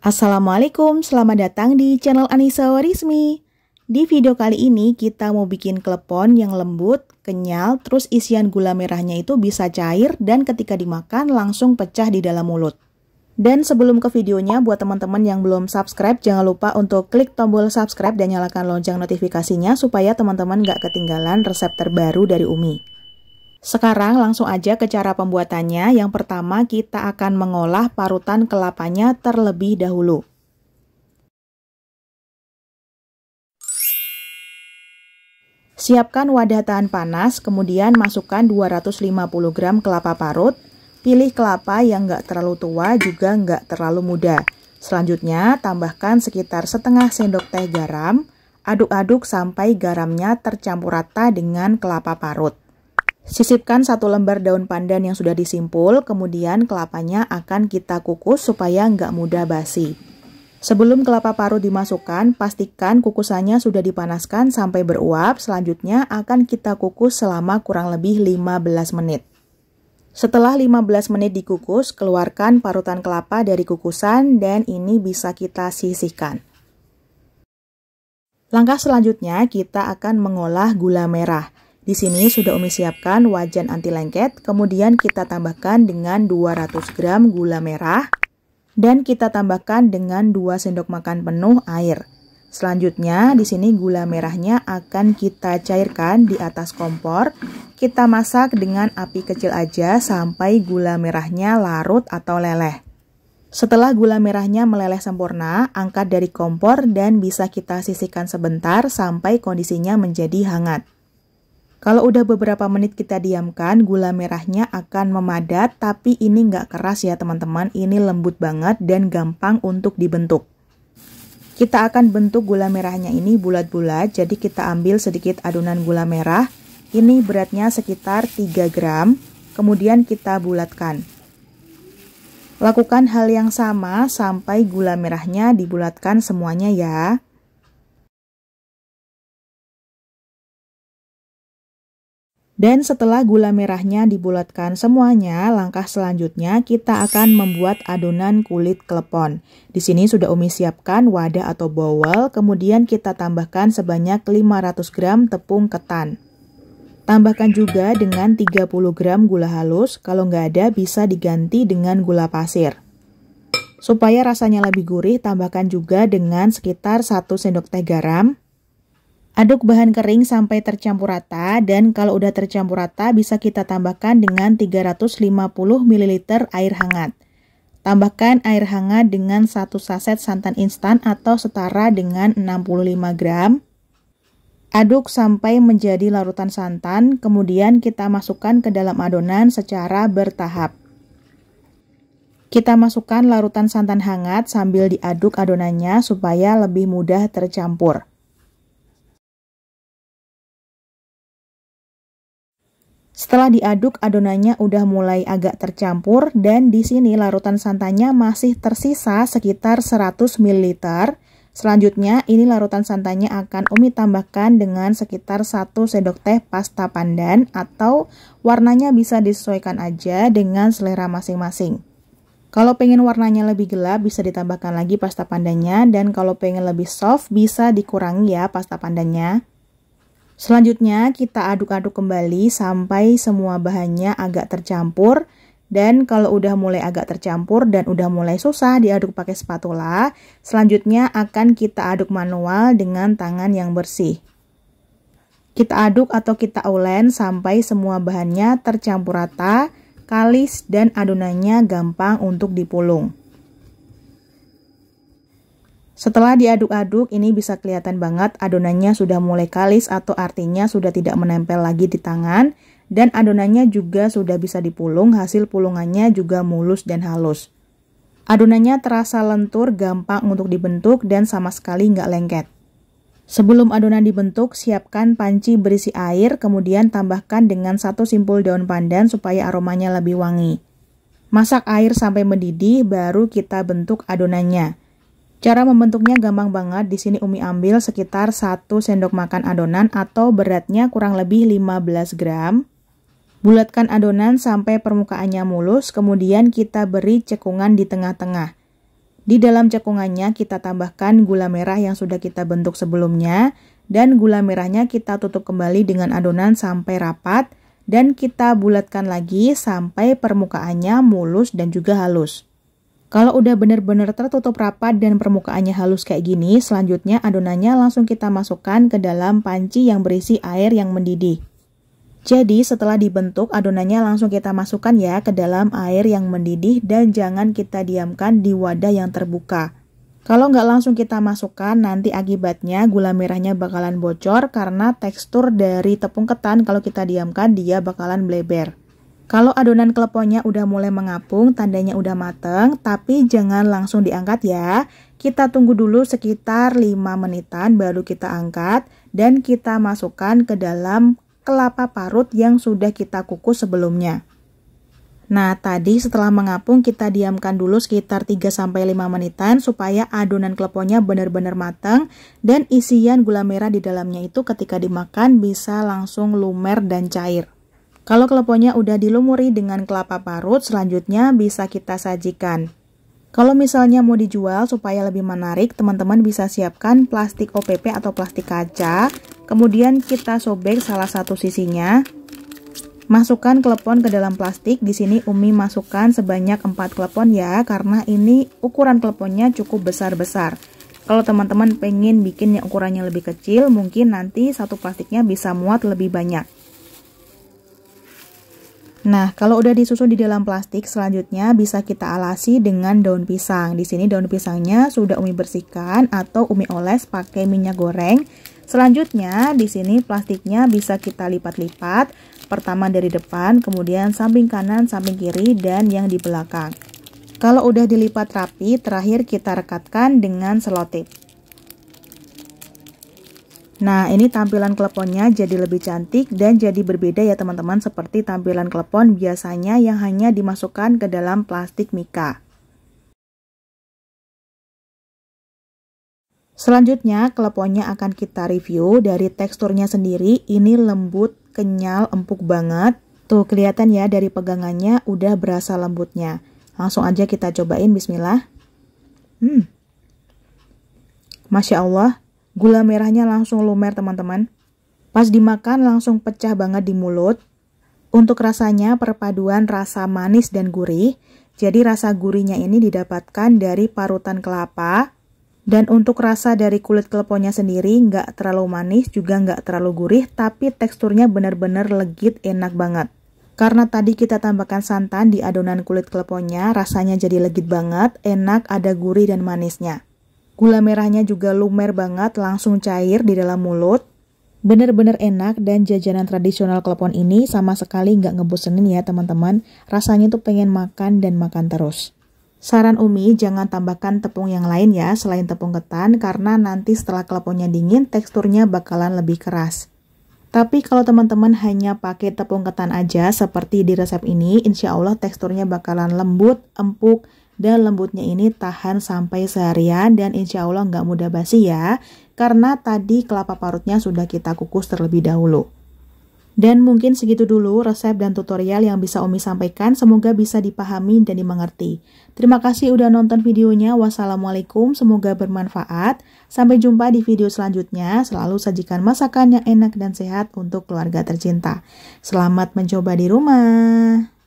Assalamualaikum, selamat datang di channel Anissa Warismi. Di video kali ini kita mau bikin klepon yang lembut, kenyal, terus isian gula merahnya itu bisa cair dan ketika dimakan langsung pecah di dalam mulut. Dan sebelum ke videonya, buat teman-teman yang belum subscribe, jangan lupa untuk klik tombol subscribe dan nyalakan lonceng notifikasinya supaya teman-teman gak ketinggalan resep terbaru dari Umi. Sekarang langsung aja ke cara pembuatannya. Yang pertama kita akan mengolah parutan kelapanya terlebih dahulu. Siapkan wadah tahan panas, kemudian masukkan 250 gram kelapa parut. Pilih kelapa yang nggak terlalu tua juga nggak terlalu muda. Selanjutnya, tambahkan sekitar setengah sendok teh garam. Aduk-aduk sampai garamnya tercampur rata dengan kelapa parut. Sisipkan satu lembar daun pandan yang sudah disimpul, kemudian kelapanya akan kita kukus supaya nggak mudah basi. Sebelum kelapa parut dimasukkan, pastikan kukusannya sudah dipanaskan sampai beruap, selanjutnya akan kita kukus selama kurang lebih 15 menit. Setelah 15 menit dikukus, keluarkan parutan kelapa dari kukusan dan ini bisa kita sisihkan. Langkah selanjutnya, kita akan mengolah gula merah. Di sini sudah Umi siapkan wajan anti lengket, kemudian kita tambahkan dengan 200 gram gula merah, dan kita tambahkan dengan 2 sendok makan penuh air. Selanjutnya, di sini gula merahnya akan kita cairkan di atas kompor. Kita masak dengan api kecil aja sampai gula merahnya larut atau leleh. Setelah gula merahnya meleleh sempurna, angkat dari kompor dan bisa kita sisihkan sebentar sampai kondisinya menjadi hangat. Kalau udah beberapa menit kita diamkan, gula merahnya akan memadat, tapi ini nggak keras ya teman-teman, ini lembut banget dan gampang untuk dibentuk. Kita akan bentuk gula merahnya ini bulat-bulat, jadi kita ambil sedikit adonan gula merah, ini beratnya sekitar 3 gram, kemudian kita bulatkan. Lakukan hal yang sama sampai gula merahnya dibulatkan semuanya ya. Dan setelah gula merahnya dibulatkan semuanya, langkah selanjutnya kita akan membuat adonan kulit klepon. Di sini sudah Umi siapkan wadah atau bowl, kemudian kita tambahkan sebanyak 500 gram tepung ketan. Tambahkan juga dengan 30 gram gula halus, kalau nggak ada bisa diganti dengan gula pasir. Supaya rasanya lebih gurih, tambahkan juga dengan sekitar 1 sendok teh garam, Aduk bahan kering sampai tercampur rata dan kalau udah tercampur rata bisa kita tambahkan dengan 350 ml air hangat. Tambahkan air hangat dengan 1 saset santan instan atau setara dengan 65 gram. Aduk sampai menjadi larutan santan, kemudian kita masukkan ke dalam adonan secara bertahap. Kita masukkan larutan santan hangat sambil diaduk adonannya supaya lebih mudah tercampur. Setelah diaduk, adonannya udah mulai agak tercampur dan di sini larutan santannya masih tersisa sekitar 100 ml. Selanjutnya, ini larutan santannya akan Umi tambahkan dengan sekitar 1 sendok teh pasta pandan atau warnanya bisa disesuaikan aja dengan selera masing-masing. Kalau pengen warnanya lebih gelap bisa ditambahkan lagi pasta pandannya dan kalau pengen lebih soft bisa dikurangi ya pasta pandannya. Selanjutnya kita aduk-aduk kembali sampai semua bahannya agak tercampur dan kalau udah mulai agak tercampur dan udah mulai susah diaduk pakai spatula, selanjutnya akan kita aduk manual dengan tangan yang bersih. Kita aduk atau kita ulen sampai semua bahannya tercampur rata, kalis dan adonannya gampang untuk dipulung. Setelah diaduk-aduk, ini bisa kelihatan banget adonannya sudah mulai kalis atau artinya sudah tidak menempel lagi di tangan dan adonannya juga sudah bisa dipulung, hasil pulungannya juga mulus dan halus. Adonannya terasa lentur, gampang untuk dibentuk dan sama sekali nggak lengket. Sebelum adonan dibentuk, siapkan panci berisi air, kemudian tambahkan dengan satu simpul daun pandan supaya aromanya lebih wangi. Masak air sampai mendidih, baru kita bentuk adonannya. Cara membentuknya gampang banget, di sini Umi ambil sekitar 1 sendok makan adonan atau beratnya kurang lebih 15 gram. Bulatkan adonan sampai permukaannya mulus, kemudian kita beri cekungan di tengah-tengah. Di dalam cekungannya kita tambahkan gula merah yang sudah kita bentuk sebelumnya, dan gula merahnya kita tutup kembali dengan adonan sampai rapat, dan kita bulatkan lagi sampai permukaannya mulus dan juga halus. Kalau udah benar-benar tertutup rapat dan permukaannya halus kayak gini, selanjutnya adonannya langsung kita masukkan ke dalam panci yang berisi air yang mendidih. Jadi setelah dibentuk adonannya langsung kita masukkan ya ke dalam air yang mendidih dan jangan kita diamkan di wadah yang terbuka. Kalau nggak langsung kita masukkan, nanti akibatnya gula merahnya bakalan bocor karena tekstur dari tepung ketan kalau kita diamkan dia bakalan bleber. Kalau adonan kleponnya udah mulai mengapung, tandanya udah mateng, tapi jangan langsung diangkat ya. Kita tunggu dulu sekitar 5 menitan baru kita angkat dan kita masukkan ke dalam kelapa parut yang sudah kita kukus sebelumnya. Nah, tadi setelah mengapung kita diamkan dulu sekitar 3-5 menitan supaya adonan kleponnya benar-benar matang dan isian gula merah di dalamnya itu ketika dimakan bisa langsung lumer dan cair. Kalau keloponya udah dilumuri dengan kelapa parut, selanjutnya bisa kita sajikan. Kalau misalnya mau dijual supaya lebih menarik, teman-teman bisa siapkan plastik OPP atau plastik kaca. Kemudian kita sobek salah satu sisinya. Masukkan klepon ke dalam plastik. Di sini Umi masukkan sebanyak 4 klepon ya, karena ini ukuran kleponnya cukup besar-besar. Kalau teman-teman pengen bikin yang ukurannya lebih kecil, mungkin nanti satu plastiknya bisa muat lebih banyak. Nah, kalau udah disusun di dalam plastik, selanjutnya bisa kita alasi dengan daun pisang. Di sini daun pisangnya sudah Umi bersihkan atau Umi oles pakai minyak goreng. Selanjutnya, di sini plastiknya bisa kita lipat-lipat. Pertama dari depan, kemudian samping kanan, samping kiri, dan yang di belakang. Kalau udah dilipat rapi, terakhir kita rekatkan dengan selotip. Nah, ini tampilan kleponnya jadi lebih cantik dan jadi berbeda ya teman-teman seperti tampilan klepon biasanya yang hanya dimasukkan ke dalam plastik mika. Selanjutnya, kleponnya akan kita review dari teksturnya sendiri. Ini lembut, kenyal, empuk banget. Tuh, kelihatan ya dari pegangannya udah berasa lembutnya. Langsung aja kita cobain, bismillah. Hmm. Masya Allah, Gula merahnya langsung lumer teman-teman. Pas dimakan langsung pecah banget di mulut. Untuk rasanya perpaduan rasa manis dan gurih. Jadi rasa gurihnya ini didapatkan dari parutan kelapa. Dan untuk rasa dari kulit keleponnya sendiri nggak terlalu manis juga nggak terlalu gurih tapi teksturnya benar-benar legit enak banget. Karena tadi kita tambahkan santan di adonan kulit keleponnya rasanya jadi legit banget, enak ada gurih dan manisnya. Gula merahnya juga lumer banget, langsung cair di dalam mulut. Bener-bener enak dan jajanan tradisional klepon ini sama sekali nggak ngebosenin ya teman-teman. Rasanya tuh pengen makan dan makan terus. Saran Umi jangan tambahkan tepung yang lain ya selain tepung ketan karena nanti setelah kleponnya dingin teksturnya bakalan lebih keras. Tapi kalau teman-teman hanya pakai tepung ketan aja seperti di resep ini, insya Allah teksturnya bakalan lembut, empuk, dan lembutnya ini tahan sampai seharian dan insya Allah nggak mudah basi ya, karena tadi kelapa parutnya sudah kita kukus terlebih dahulu. Dan mungkin segitu dulu resep dan tutorial yang bisa Umi sampaikan. Semoga bisa dipahami dan dimengerti. Terima kasih udah nonton videonya. Wassalamualaikum, semoga bermanfaat. Sampai jumpa di video selanjutnya. Selalu sajikan masakan yang enak dan sehat untuk keluarga tercinta. Selamat mencoba di rumah.